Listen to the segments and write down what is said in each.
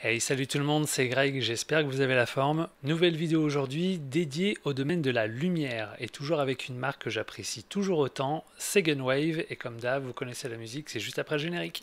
Hey, salut tout le monde, c'est Greg, j'espère que vous avez la forme. Nouvelle vidéo aujourd'hui dédiée au domaine de la lumière et toujours avec une marque que j'apprécie toujours autant, Segenwave. Et comme d'hab, vous connaissez la musique, c'est juste après le générique.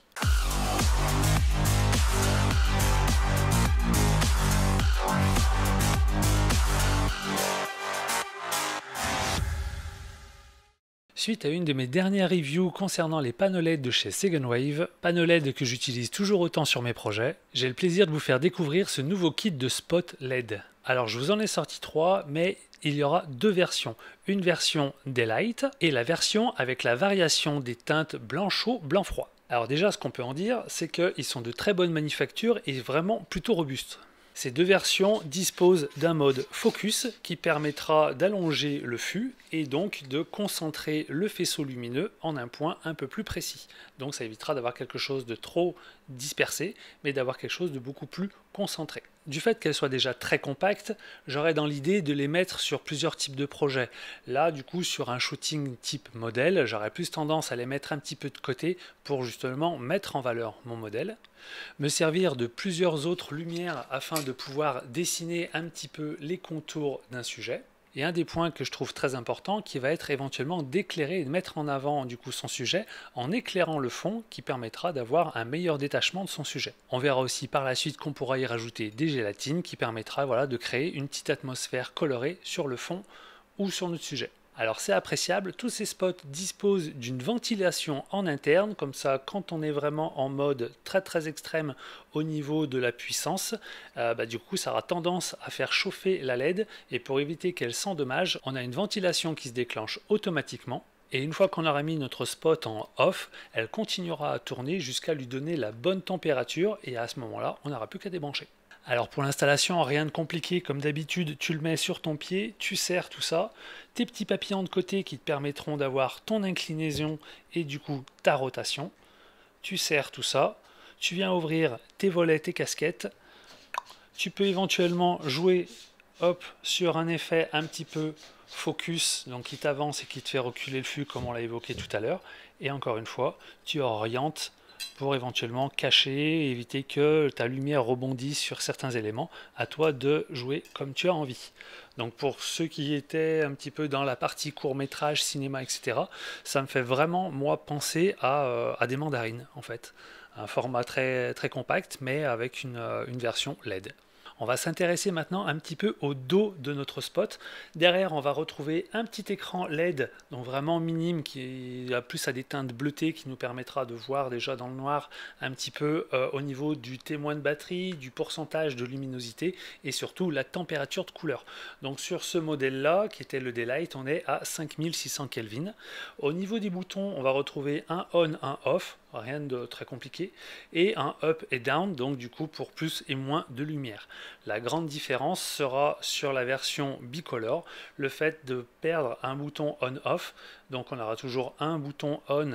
suite à une de mes dernières reviews concernant les panneaux LED de chez Second Wave, panneaux LED que j'utilise toujours autant sur mes projets, j'ai le plaisir de vous faire découvrir ce nouveau kit de spot LED. Alors je vous en ai sorti trois, mais il y aura deux versions. Une version Daylight et la version avec la variation des teintes blanc chaud, blanc froid. Alors déjà, ce qu'on peut en dire, c'est qu'ils sont de très bonne manufacture et vraiment plutôt robustes. Ces deux versions disposent d'un mode focus qui permettra d'allonger le fût et donc de concentrer le faisceau lumineux en un point un peu plus précis. Donc ça évitera d'avoir quelque chose de trop dispersé, mais d'avoir quelque chose de beaucoup plus concentré du fait qu'elles soient déjà très compactes, j'aurais dans l'idée de les mettre sur plusieurs types de projets. Là, du coup, sur un shooting type modèle, j'aurais plus tendance à les mettre un petit peu de côté pour justement mettre en valeur mon modèle, me servir de plusieurs autres lumières afin de pouvoir dessiner un petit peu les contours d'un sujet. Et un des points que je trouve très important, qui va être éventuellement d'éclairer et de mettre en avant du coup son sujet en éclairant le fond, qui permettra d'avoir un meilleur détachement de son sujet. On verra aussi par la suite qu'on pourra y rajouter des gélatines, qui permettra voilà de créer une petite atmosphère colorée sur le fond ou sur notre sujet. Alors c'est appréciable, tous ces spots disposent d'une ventilation en interne, comme ça quand on est vraiment en mode très très extrême au niveau de la puissance, euh, bah, du coup ça aura tendance à faire chauffer la LED et pour éviter qu'elle s'endommage, on a une ventilation qui se déclenche automatiquement et une fois qu'on aura mis notre spot en off, elle continuera à tourner jusqu'à lui donner la bonne température et à ce moment-là, on n'aura plus qu'à débrancher. Alors pour l'installation, rien de compliqué, comme d'habitude, tu le mets sur ton pied, tu serres tout ça, tes petits papillons de côté qui te permettront d'avoir ton inclinaison et du coup ta rotation. Tu serres tout ça, tu viens ouvrir tes volets, tes casquettes, tu peux éventuellement jouer hop, sur un effet un petit peu focus, donc qui t'avance et qui te fait reculer le flux comme on l'a évoqué tout à l'heure, et encore une fois, tu orientes pour éventuellement cacher, éviter que ta lumière rebondisse sur certains éléments, à toi de jouer comme tu as envie. Donc pour ceux qui étaient un petit peu dans la partie court métrage, cinéma, etc., ça me fait vraiment, moi, penser euh, à, des mandarines, en fait. Un format très, très compact, mais avec une euh, version LED. On va s'intéresser maintenant un petit peu au dos de notre spot. Derrière, on va retrouver un petit écran LED, donc vraiment minime, qui a plus à des teintes bleutées, qui nous permettra de voir déjà dans le noir un petit peu euh, au niveau du témoin de batterie, du pourcentage de luminosité et surtout la température de couleur. Donc sur ce modèle-là, qui était le Daylight, on est à 5600 Kelvin. Au niveau des boutons, on va retrouver un on, un off, rien de très compliqué, et un up et down, donc du coup pour plus et moins de lumière. La grande différence sera sur la version bicolore, le fait de perdre un bouton on-off, donc on aura toujours un bouton on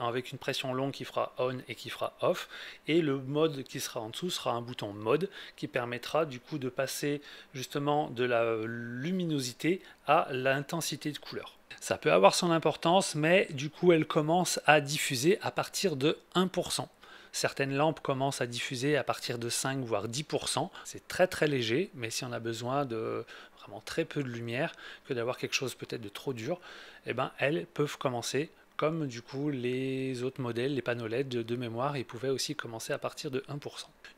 avec une pression longue qui fera on et qui fera off, et le mode qui sera en dessous sera un bouton mode qui permettra du coup de passer justement de la luminosité à l'intensité de couleur. Ça peut avoir son importance, mais du coup elle commence à diffuser à partir de 1%. Certaines lampes commencent à diffuser à partir de 5 voire 10%. C'est très très léger, mais si on a besoin de vraiment très peu de lumière, que d'avoir quelque chose peut-être de trop dur, eh ben, elles peuvent commencer comme du coup les autres modèles, les panneaux LED de mémoire, ils pouvaient aussi commencer à partir de 1%.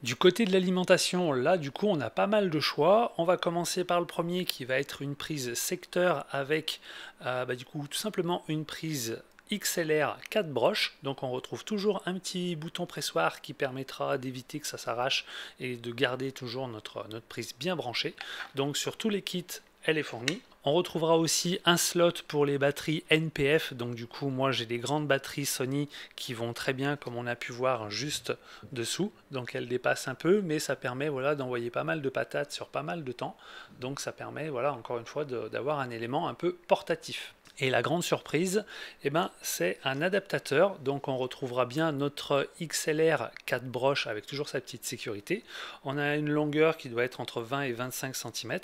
Du côté de l'alimentation, là du coup on a pas mal de choix. On va commencer par le premier qui va être une prise secteur avec euh, bah, du coup tout simplement une prise XLR 4 broches. Donc on retrouve toujours un petit bouton pressoir qui permettra d'éviter que ça s'arrache et de garder toujours notre, notre prise bien branchée. Donc sur tous les kits, elle est fournie. On retrouvera aussi un slot pour les batteries NPF, donc du coup moi j'ai des grandes batteries Sony qui vont très bien comme on a pu voir juste dessous, donc elles dépasse un peu, mais ça permet voilà d'envoyer pas mal de patates sur pas mal de temps, donc ça permet voilà encore une fois d'avoir un élément un peu portatif. Et la grande surprise, eh ben, c'est un adaptateur. Donc on retrouvera bien notre XLR 4 broches avec toujours sa petite sécurité. On a une longueur qui doit être entre 20 et 25 cm.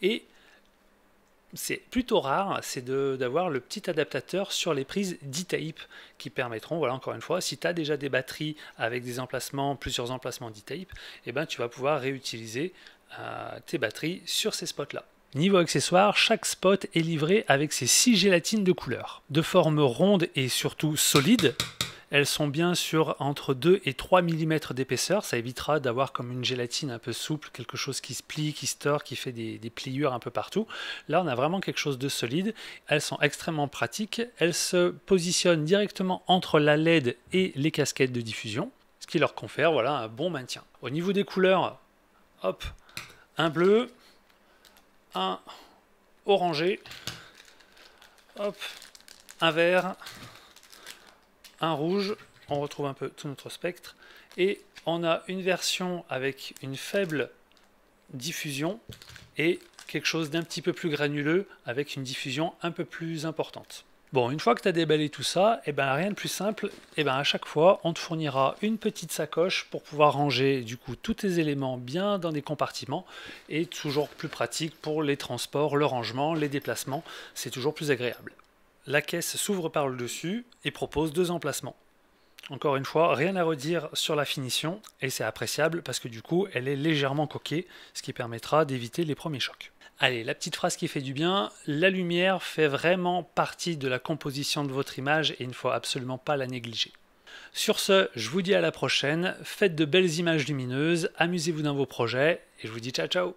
Et c'est plutôt rare, c'est d'avoir le petit adaptateur sur les prises D-Tape qui permettront, voilà encore une fois, si tu as déjà des batteries avec des emplacements, plusieurs emplacements d type eh ben, tu vas pouvoir réutiliser euh, tes batteries sur ces spots-là. Niveau accessoires, chaque spot est livré avec ses 6 gélatines de couleur. De forme ronde et surtout solide, elles sont bien sur entre 2 et 3 mm d'épaisseur. Ça évitera d'avoir comme une gélatine un peu souple, quelque chose qui se plie, qui se tord, qui fait des, pliures un peu partout. Là, on a vraiment quelque chose de solide. Elles sont extrêmement pratiques. Elles se positionnent directement entre la LED et les casquettes de diffusion, ce qui leur confère voilà, un bon maintien. Au niveau des couleurs, hop, un bleu, un orangé, hop, un vert, un rouge, on retrouve un peu tout notre spectre, et on a une version avec une faible diffusion et quelque chose d'un petit peu plus granuleux avec une diffusion un peu plus importante. Bon, une fois que tu as déballé tout ça, et eh ben, rien de plus simple, eh ben, à chaque fois, on te fournira une petite sacoche pour pouvoir ranger du coup tous tes éléments bien dans des compartiments et toujours plus pratique pour les transports, le rangement, les déplacements, c'est toujours plus agréable. La caisse s'ouvre par le dessus et propose deux emplacements. Encore une fois, rien à redire sur la finition, et c'est appréciable parce que du coup, elle est légèrement coquée, ce qui permettra d'éviter les premiers chocs. Allez, la petite phrase qui fait du bien, la lumière fait vraiment partie de la composition de votre image et il ne faut absolument pas la négliger. Sur ce, je vous dis à la prochaine, faites de belles images lumineuses, amusez-vous dans vos projets, et je vous dis ciao ciao